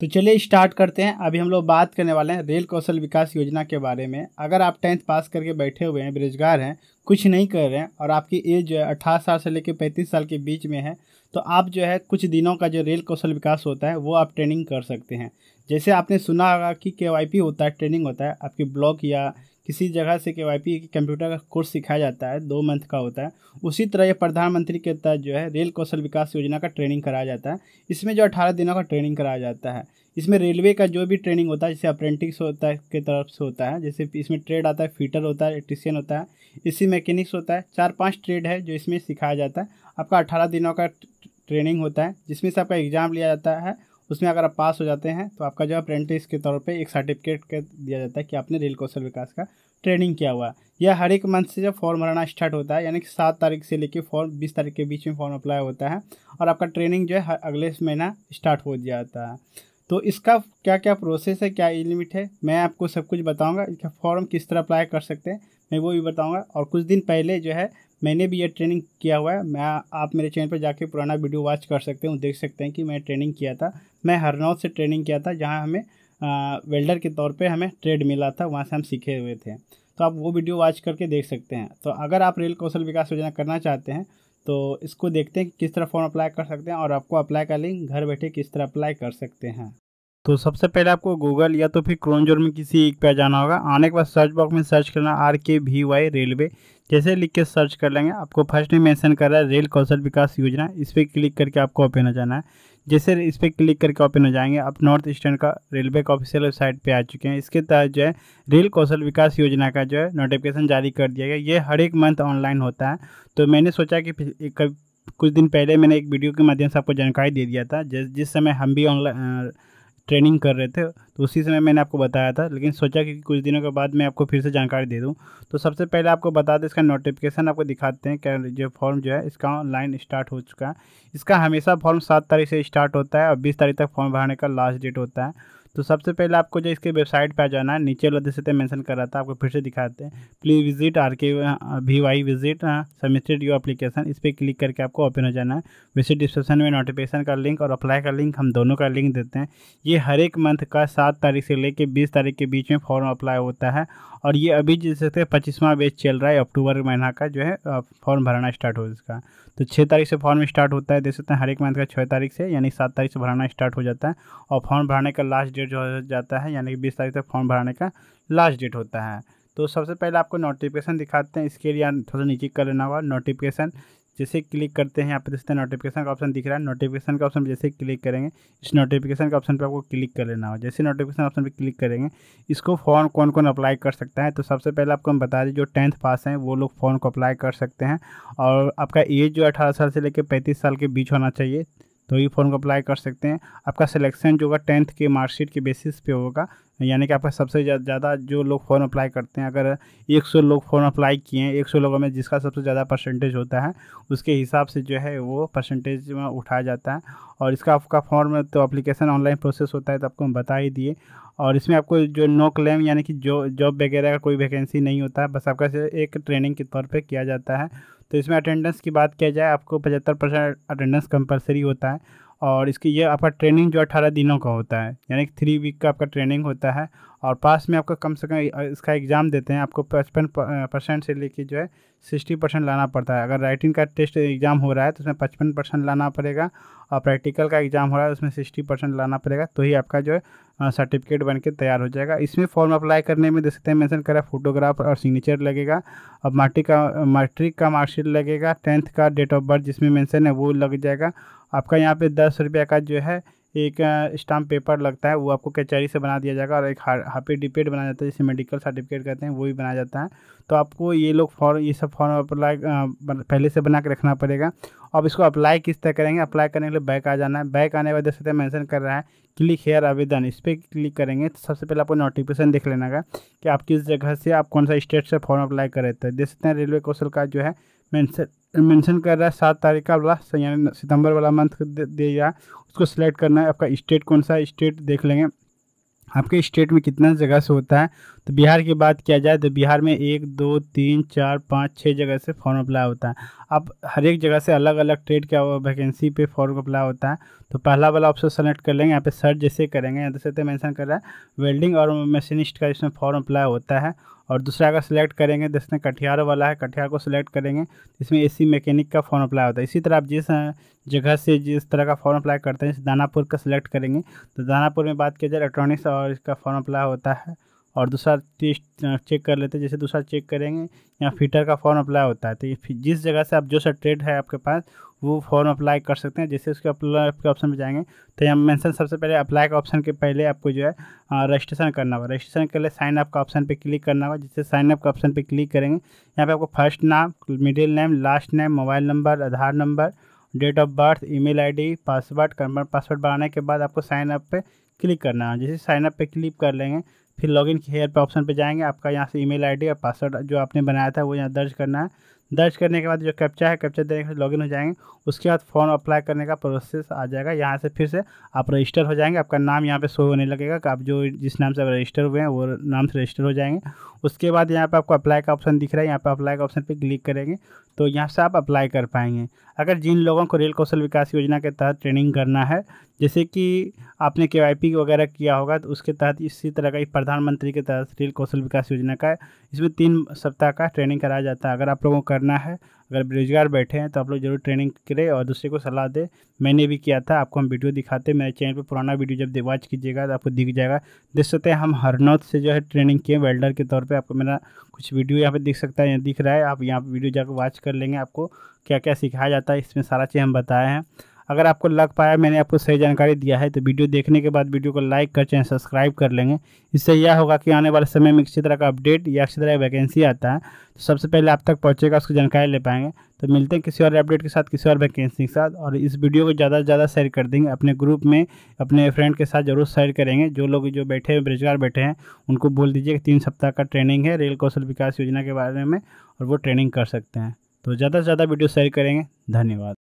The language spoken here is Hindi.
तो चलिए स्टार्ट करते हैं अभी हम लोग बात करने वाले हैं रेल कौशल विकास योजना के बारे में अगर आप टेंथ पास करके बैठे हुए हैं बेरोजगार हैं कुछ नहीं कर रहे हैं और आपकी एज जो है अट्ठारह साल से लेकर पैंतीस साल के बीच में है तो आप जो है कुछ दिनों का जो रेल कौशल विकास होता है वो आप ट्रेनिंग कर सकते हैं जैसे आपने सुना होगा कि के होता है ट्रेनिंग होता है आपकी ब्लॉक या किसी जगह से के वाई पी कंप्यूटर का कोर्स सिखाया जाता है दो मंथ का होता है उसी तरह ये प्रधानमंत्री के तहत जो है रेल कौशल विकास योजना का ट्रेनिंग कराया जाता है इसमें जो अठारह दिनों का ट्रेनिंग कराया जाता है इसमें रेलवे का जो भी ट्रेनिंग होता है जैसे अप्रेंटिक्स होता है के तरफ से होता है जैसे इसमें ट्रेड आता है फीटर होता है इलेक्ट्रिशियन होता है इसी मैकेनिक्स होता है चार पाँच ट्रेड है जो इसमें सिखाया जाता है आपका अठारह दिनों का ट्रेनिंग होता है जिसमें से आपका एग्ज़ाम लिया जाता है उसमें अगर आप पास हो जाते हैं तो आपका जो अप्रेंटिस के तौर पे एक सर्टिफिकेट के दिया जाता है कि आपने रेल कौशल विकास का ट्रेनिंग किया हुआ है यह हर एक मंथ से जब फॉर्म भरना स्टार्ट होता है यानी कि सात तारीख से लेकर फॉर्म बीस तारीख के बीच में फॉर्म अप्लाई होता है और आपका ट्रेनिंग जो है अगले महीना स्टार्ट हो जाता है तो इसका क्या क्या प्रोसेस है क्या लिमिट है मैं आपको सब कुछ बताऊँगा इसका फॉर्म किस तरह अप्लाई कर सकते हैं मैं वो भी बताऊंगा और कुछ दिन पहले जो है मैंने भी ये ट्रेनिंग किया हुआ है मैं आप मेरे चैनल पर जाके पुराना वीडियो वॉच कर सकते हैं देख सकते हैं कि मैं ट्रेनिंग किया था मैं हरनौत से ट्रेनिंग किया था जहाँ हमें आ, वेल्डर के तौर पे हमें ट्रेड मिला था वहाँ से हम सीखे हुए थे तो आप वो वीडियो वॉच करके देख सकते हैं तो अगर आप रेल कौशल विकास योजना करना चाहते हैं तो इसको देखते हैं कि किस तरह फॉर्म अप्लाई कर सकते हैं और आपको अप्लाई का लिंक घर बैठे किस तरह अप्लाई कर सकते हैं तो सबसे पहले आपको गूगल या तो फिर क्रोनजोर में किसी एक पे जाना होगा आने के बाद सर्च बॉक्स में सर्च करना R K V Y railway जैसे लिख के सर्च कर लेंगे आपको फर्स्ट में मेंशन कर रहा है रेल कौशल विकास योजना इस पर क्लिक करके आपको ओपन हो जाना है जैसे इस पर क्लिक करके ओपन हो जाएंगे आप नॉर्थ ईस्टर्न का रेलवे का ऑफिशियल वेबसाइट पे आ चुके हैं इसके तहत जो है रेल कौशल विकास योजना का जो है नोटिफिकेशन जारी कर दिया गया ये हर एक मंथ ऑनलाइन होता है तो मैंने सोचा कि कुछ दिन पहले मैंने एक वीडियो के माध्यम से आपको जानकारी दे दिया था जिस जिस समय हम भी ऑनलाइन ट्रेनिंग कर रहे थे तो उसी समय मैंने आपको बताया था लेकिन सोचा कि कुछ दिनों के बाद मैं आपको फिर से जानकारी दे दूँ तो सबसे पहले आपको बता दें इसका नोटिफिकेशन आपको दिखाते हैं क्या जो फॉर्म जो है इसका ऑनलाइन स्टार्ट हो चुका है इसका हमेशा फॉर्म सात तारीख से स्टार्ट होता है और बीस तारीख तक फॉर्म भरने का लास्ट डेट होता है तो सबसे पहले आपको जो इसके वेबसाइट पर आ जाना है नीचे वाला जैसे मैंसन कर रहा था आपको फिर से दिखाते हैं please visit R K V Y visit submitted you application इस पर क्लिक करके आपको ओपन हो जाना है वैसे डिस्क्रिप्शन में नोटिफिकेशन का लिंक और अप्लाई का लिंक हम दोनों का लिंक देते हैं ये हर एक मंथ का सात तारीख से लेकर बीस तारीख के बीच में फॉर्म अप्लाई होता है और ये अभी जैसे पच्चीसवा बेच चल रहा है अक्टूबर महीना का जो है फॉर्म भरना स्टार्ट हो इसका तो छः तारीख से फॉर्म स्टार्ट होता है देख सकते हैं हर एक मंथ का छः तारीख से यानी सात तारीख से भरना स्टार्ट हो जाता है और फॉर्म भरने का लास्ट डेट जो जाता है यानी कि बीस तारीख तक फॉर्म भराने का लास्ट डेट होता है तो सबसे पहले आपको नोटिफिकेशन दिखाते हैं इसके लिए थोड़ा नीचे कर लेना होगा नोटिफिकेशन जैसे क्लिक करते हैं यहाँ पर जैसे नोटिफिकेशन का ऑप्शन दिख रहा है नोटिफिकेशन का ऑप्शन जैसे क्लिक करेंगे इस नोटिफिकेशन का ऑप्शन पर आपको क्लिक कर लेना होगा जैसे नोटिफिकेशन ऑप्शन पर क्लिक करेंगे इसको फॉर्म कौन कौन अप्लाई कर सकता है तो सबसे पहले आपको हम बता दें जो टेंथ पास हैं वो लोग फॉर्म को अप्लाई कर सकते हैं और आपका एज जो अठारह साल से लेकर पैंतीस साल के बीच होना चाहिए तो ये फॉर्म को अप्लाई कर सकते हैं आपका सिलेक्शन जो होगा टेंथ के मार्कशीट के बेसिस पे होगा यानी कि आपका सबसे ज़्यादा जो लोग फॉर्म अप्लाई करते हैं अगर 100 लोग फॉर्म अप्लाई किए हैं 100 लोगों में जिसका सबसे ज़्यादा परसेंटेज होता है उसके हिसाब से जो है वो परसेंटेज में उठाया जाता है और इसका आपका फॉर्म तो अप्लीकेशन ऑनलाइन प्रोसेस होता है तो आपको हम बता ही दिए और इसमें आपको जो नो क्लेम यानी कि जो जॉब वगैरह का कोई वैकेंसी नहीं होता है बस आपका एक ट्रेनिंग के तौर पर किया जाता है तो इसमें अटेंडेंस की बात किया जाए आपको पचहत्तर परसेंट अटेंडेंस कंपलसरी होता है और इसकी ये आपका ट्रेनिंग जो अठारह दिनों का होता है यानी कि थ्री वीक का आपका ट्रेनिंग होता है और पास में आपका कम से कम इसका एग्ज़ाम देते हैं आपको पचपन परसेंट से लेके जो है सिक्सटी परसेंट लाना पड़ता है अगर राइटिंग का टेस्ट एग्ज़ाम हो रहा है तो उसमें पचपन परसेंट लाना पड़ेगा और प्रैक्टिकल का एग्ज़ाम हो रहा है उसमें सिक्सटी परसेंट लाना पड़ेगा तो ही आपका जो है सर्टिफिकेट हाँ, बन के तैयार हो जाएगा इसमें फॉर्म अप्लाई करने में देख सकते हैं मैंसन करा फोटोग्राफ और सिग्नेचर लगेगा और मैट्रिक का मैट्रिक का मार्कशीट लगेगा टेंथ का डेट ऑफ बर्थ जिसमें मैंसन है वो लग जाएगा आपका यहाँ पर दस रुपये का जो है एक स्टाम्प पेपर लगता है वो आपको कचहरी से बना दिया जाएगा और एक हापी डिपेट बनाया जाता है जिसे मेडिकल सर्टिफिकेट कहते हैं वो भी बनाया जाता है तो आपको ये लोग फॉर्म ये सब फॉर्म अप्लाई पहले से बना के रखना पड़ेगा अब इसको अप्लाई किस तरह करेंगे अप्लाई करने के लिए बैक आ जाना है बैक आने के बाद देख सकते हैं मैंसन कर रहा है क्लिक हेयर आवेदन इस पर क्लिक करेंगे तो सबसे पहले आपको नोटिफिकेशन देख लेना का कि आप किस जगह से आप कौन सा स्टेट से फॉर्म अप्लाई कर रहे थे देख सकते हैं रेलवे कौशल का जो है मेंशन कर रहा है सात तारीख का वाला यानी सितंबर वाला मंथ दिया जाए उसको सिलेक्ट करना है आपका स्टेट कौन सा स्टेट देख लेंगे आपके स्टेट में कितना जगह से होता है तो बिहार की बात किया जाए तो बिहार में एक दो तीन चार पाँच छः जगह से फॉर्म अप्लाई होता है अब हर एक जगह से अलग अलग ट्रेड का वैकेंसी पे फॉर्म अप्लाई होता है तो पहला वाला ऑप्शन सेलेक्ट कर लेंगे यहाँ पे सर्च जैसे करेंगे यहाँ जैसे मैंसन कर रहा है वेल्डिंग और मशीनिस्ट का इसमें फॉर्म अप्लाई होता है और दूसरा अगर सेलेक्ट करेंगे जिसने कटिहार वाला है कटिहार को सिलेक्ट करेंगे इसमें एसी मैकेनिक का फॉर्म अप्लाई होता है इसी तरह आप जिस जगह से जिस तरह का फॉर्म अप्लाई करते हैं दानापुर का सिलेक्ट करेंगे तो दानापुर में बात किया जाए इलेक्ट्रॉनिक्स और इसका फॉर्म अप्लाई होता है और दूसरा टेस्ट चेक कर लेते हैं जैसे दूसरा चेक करेंगे यहाँ फिटर का फॉर्म अप्लाई होता है तो जिस जगह से आप जो सर ट्रेड है आपके पास वो फॉर्म अप्लाई कर सकते हैं जैसे उसके अप्लाई के ऑप्शन में जाएंगे तो यहाँ मेंशन सबसे पहले अप्लाई के ऑप्शन के पहले आपको जो है रजिस्ट्रेशन करना होगा रजिस्ट्रेशन के लिए साइन अप का ऑप्शन पे क्लिक करना होगा जिससे साइन अप का ऑप्शन पे क्लिक करेंगे यहाँ पे आपको फर्स्ट नाम middle name last name mobile number Aadhaar number date of birth email password confirm password बनाने के बाद आपको साइनअप पर क्लिक करना है जैसे साइनअप पर क्लिक कर लेंगे फिर लॉगिन हेयर पे ऑप्शन पे जाएंगे आपका यहाँ से ईमेल आईडी और पासवर्ड जो आपने बनाया था वो यहाँ दर्ज करना है दर्ज करने के बाद जो कैप्चा है कैप्चा देने के बाद लॉगिन हो जाएंगे उसके बाद फॉर्म अप्लाई करने का प्रोसेस आ जाएगा यहाँ से फिर से आप रजिस्टर हो जाएंगे आपका नाम यहाँ पे शो होने लगेगा कि आप जो जिस नाम से आप रजिस्टर हुए हैं वो नाम से रजिस्टर हो जाएंगे उसके बाद यहाँ पे आपको अप्लाई का ऑप्शन दिख रहा है यहाँ पर अप्लाई का ऑप्शन पर क्लिक करेंगे तो यहाँ से आप अप्लाई कर पाएंगे अगर जिन लोगों को रेल कौशल विकास योजना के तहत ट्रेनिंग करना है जैसे कि आपने के वगैरह किया होगा तो उसके तहत इसी तरह का प्रधानमंत्री के तहत रेल कौशल विकास योजना का इसमें तीन सप्ताह का ट्रेनिंग कराया जाता है अगर आप लोगों को करना है अगर बेरोजगार बैठे हैं तो आप लोग जरूर ट्रेनिंग करें और दूसरे को सलाह दें मैंने भी किया था आपको हम वीडियो दिखाते मेरे चैनल पर पुराना वीडियो जब वॉच कीजिएगा तो आपको दिख जाएगा देख सकते हैं हम हरनौत से जो है ट्रेनिंग किए वेल्डर के तौर पर आपको मेरा कुछ वीडियो यहाँ पर दिख सकता है दिख रहा है आप यहाँ पर वीडियो जाकर वॉच कर लेंगे आपको क्या क्या सिखाया जाता है इसमें सारा चीज़ हम बताए हैं अगर आपको लग पाया मैंने आपको सही जानकारी दिया है तो वीडियो देखने के बाद वीडियो को लाइक कर चैनल सब्सक्राइब कर लेंगे इससे यह होगा कि आने वाले समय में किसी तरह का अपडेट या किसी तरह वैकेंसी आता है तो सबसे पहले आप तक पहुँचेगा उसकी जानकारी ले पाएंगे तो मिलते हैं किसी और अपडेट के साथ किसी और वैकेंसी के साथ और इस वीडियो को ज़्यादा से ज़्यादा शेयर कर देंगे अपने ग्रुप में अपने फ्रेंड के साथ जरूर शेयर करेंगे जो लोग जो बैठे हैं बेरोजगार बैठे हैं उनको बोल दीजिए कि तीन सप्ताह का ट्रेनिंग है रेल कौशल विकास योजना के बारे में और वो ट्रेनिंग कर सकते हैं तो ज़्यादा से ज़्यादा वीडियो शेयर करेंगे धन्यवाद